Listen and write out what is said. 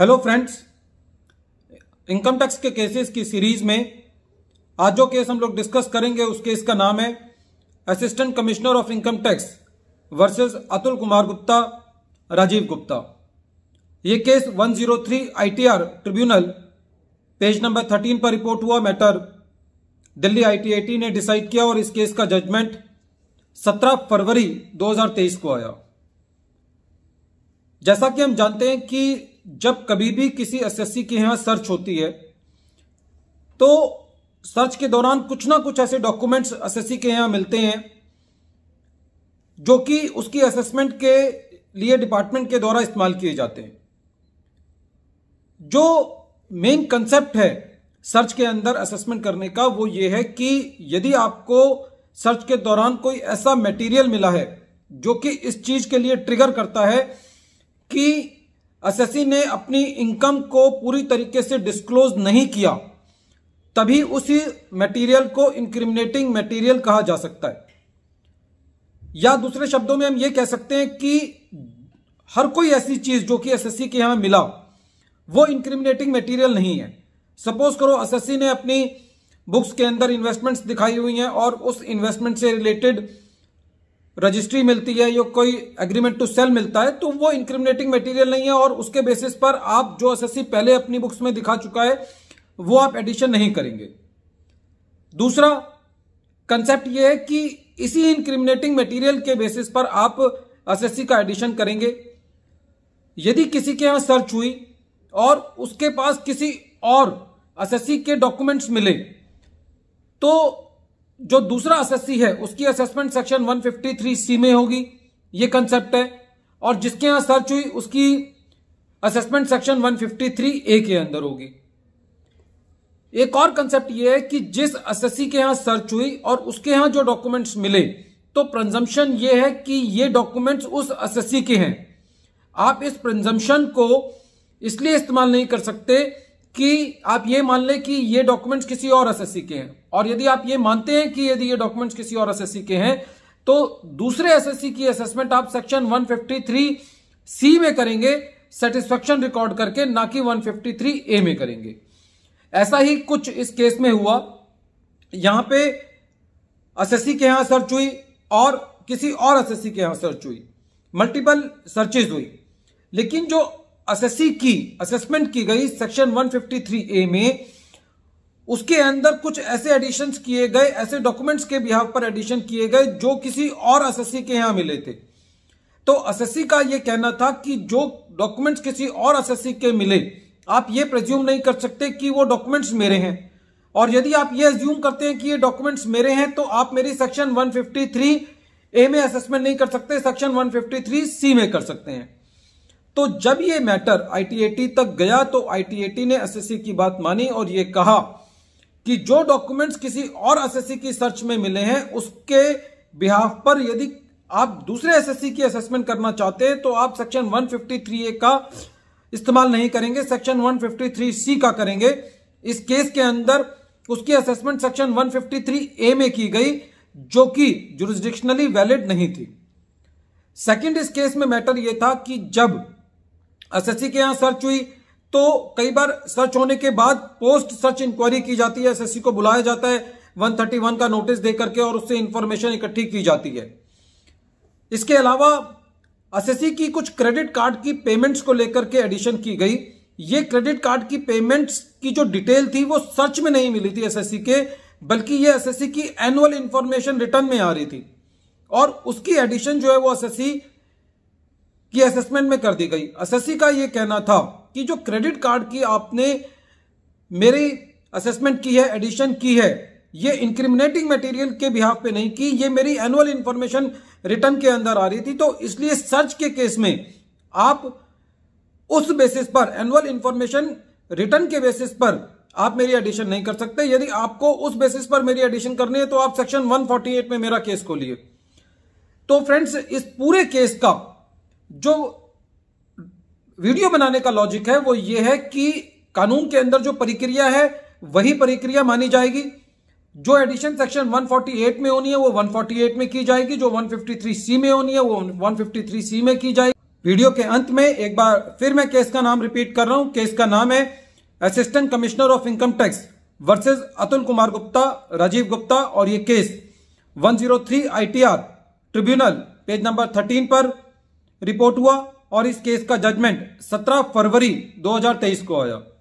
hello friends income tax के cases की series में आज जो केस हम लोग डिस्कस करेंगे उस केस का नाम है assistant commissioner of income tax versus Atul Kumar Gupta Rajiv Gupta ये case 103 zero tribunal page number 13 पर रिपोर्ट हुआ मैटर दिल्ली आईटीएटी ने डिसाइड किया और इस केस का जजमेंट 17 फरवरी 2023 को आया जैसा कि हम जानते हैं कि जब कभी भी किसी एसएससी की यहां सर्च होती है तो सर्च के दौरान कुछ ना कुछ ऐसे डॉक्यूमेंट्स एसएससी के यहां मिलते हैं जो कि उसकी असेसमेंट के लिए डिपार्टमेंट के द्वारा इस्तेमाल किए जाते हैं जो मेन कंसेप्ट है सर्च के अंदर असेसमेंट करने का वो ये है कि यदि आपको सर्च के दौरान कोई ऐसा मटेरियल मिला है जो कि इस चीज के लिए ट्रिगर करता है कि एसएससी ने अपनी इनकम को पूरी तरीके से डिस्क्लोज नहीं किया तभी उसी मटेरियल को इंक्रिमिनेटिंग मटेरियल कहा जा सकता है या दूसरे शब्दों में हम ये कह सकते हैं कि हर कोई ऐसी चीज जो कि एसएससी के यहां मिला वो इंक्रिमिनेटिंग मटेरियल नहीं है सपोज करो एसएससी ने अपनी बुक्स के अंदर इन्वेस्टमेंट्स दिखाई हुई हैं और उस इन्वेस्टमेंट से रिलेटेड रजिस्ट्री मिलती है या कोई एग्रीमेंट टू सेल मिलता है तो वो इंक्रिमिनेटिंग मटेरियल नहीं है और उसके बेसिस पर आप जो एस पहले अपनी बुक्स में दिखा चुका है वो आप एडिशन नहीं करेंगे दूसरा कंसेप्ट ये है कि इसी इंक्रिमिनेटिंग मटेरियल के बेसिस पर आप एस का एडिशन करेंगे यदि किसी के यहां सर्च हुई और उसके पास किसी और एस के डॉक्यूमेंट्स मिले तो जो दूसरा एसएससी है उसकी असेसमेंट सेक्शन 153 सी में होगी ये कंसेप्ट है और जिसके यहां सर्च हुई उसकी असेसमेंट सेक्शन 153 ए के अंदर होगी एक और कंसेप्ट ये है कि जिस एसएससी के यहां सर्च हुई और उसके यहां जो डॉक्यूमेंट्स मिले तो प्रंजम्पन ये है कि ये डॉक्यूमेंट्स उस एसएससी के हैं आप इस प्रंजम्पन को इसलिए इस्तेमाल नहीं कर सकते कि आप ये मान लें कि ये डॉक्यूमेंट्स किसी और एसएससी के हैं और यदि आप ये मानते हैं कि यदि ये डॉक्यूमेंट्स किसी और एसएससी के हैं तो दूसरे एसएससी की असेसमेंट आप सेक्शन 153 सी में करेंगे सेटिस्फेक्शन रिकॉर्ड करके ना कि 153 ए में करेंगे ऐसा ही कुछ इस केस में हुआ यहां पे एसएससी के यहां सर्च हुई और किसी और एसएससी के यहां सर्च हुई मल्टीपल सर्चेज हुई लेकिन जो असेसी की असेसमेंट की गई सेक्शन 153 ए में उसके अंदर कुछ ऐसे एडिशन किए गए ऐसे डॉक्यूमेंट्स के बिहाव पर एडिशन किए गए जो किसी और असेसी के यहां मिले थे तो असेसी का यह कहना था कि जो डॉक्यूमेंट्स किसी और असेसी के मिले आप ये प्रज्यूम नहीं कर सकते कि वो डॉक्यूमेंट्स मेरे हैं और यदि आप ये एज्यूम करते हैं कि ये डॉक्यूमेंट्स मेरे हैं तो आप मेरी सेक्शन 153 ए में असेसमेंट नहीं कर सकते सेक्शन 153 सी में कर सकते हैं तो जब ये मैटर आईटीएटी तक गया तो आईटीएटी ने एसएससी की बात मानी और ये कहा कि जो डॉक्यूमेंट्स किसी और एसएससी की सर्च में मिले हैं उसके बिहाफ पर यदि आप दूसरे एसएससी की असेसमेंट करना चाहते हैं तो आप सेक्शन 153 ए का इस्तेमाल नहीं करेंगे सेक्शन 153 सी का करेंगे इस केस के अंदर उसकी असेसमेंट सेक्शन 153 ए में की गई जो कि जुरिस्डिक्शनली वैलिड नहीं थी सेकंड इस केस में मैटर यह था कि जब एसएससी के यहाँ सर्च हुई तो कई बार सर्च होने के बाद पोस्ट सर्च इंक्वायरी की जाती है एसएससी को बुलाया जाता है 131 का नोटिस दे करके और उससे इंफॉर्मेशन इकट्ठी की जाती है इसके अलावा एसएससी की कुछ क्रेडिट कार्ड की पेमेंट्स को लेकर के एडिशन की गई ये क्रेडिट कार्ड की पेमेंट्स की जो डिटेल थी वो सर्च में नहीं मिली थी सी के बल्कि ये सी की एनुअल इंफॉर्मेशन रिटर्न में आ रही थी और उसकी एडिशन जो है वो सी की असेसमेंट में कर दी गई असेसी का यह कहना था कि जो क्रेडिट कार्ड की आपने मेरी असेसमेंट की है एडिशन की है ये इंक्रिमिनेटिंग मटेरियल के बिहाफ पे नहीं की ये मेरी एनुअल इंफॉर्मेशन रिटर्न के अंदर आ रही थी तो इसलिए सर्च के केस में आप उस बेसिस पर एनुअल इंफॉर्मेशन रिटर्न के बेसिस पर आप मेरी एडिशन नहीं कर सकते यदि आपको उस बेसिस पर मेरी एडिशन करनी है तो आप सेक्शन 148 में, में मेरा केस खोलिए तो फ्रेंड्स इस पूरे केस का जो वीडियो बनाने का लॉजिक है वो ये है कि कानून के अंदर जो प्रक्रिया है वही प्रक्रिया मानी जाएगी जो एडिशन सेक्शन 148 में होनी है वो 148 में की जाएगी जो 153 सी में होनी है वो 153 सी में की जाएगी वीडियो के अंत में एक बार फिर मैं केस का नाम रिपीट कर रहा हूं केस का नाम है assistant commissioner of income tax versus Atul Kumar Gupta Rajiv Gupta और ये case 103 ITR tribunal page number 13 पर रिपोर्ट हुआ और इस केस का जजमेंट 17 फरवरी 2023 को आया